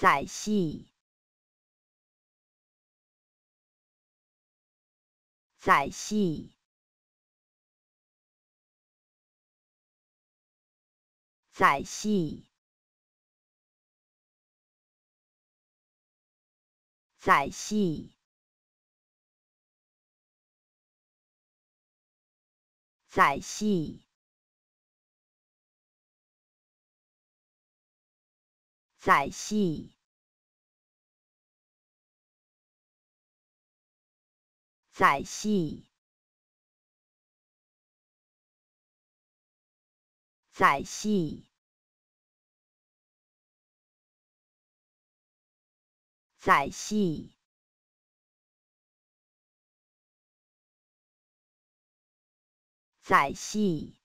仔细，仔细，仔细，仔细。仔细仔细，仔细，仔细，仔细，仔细。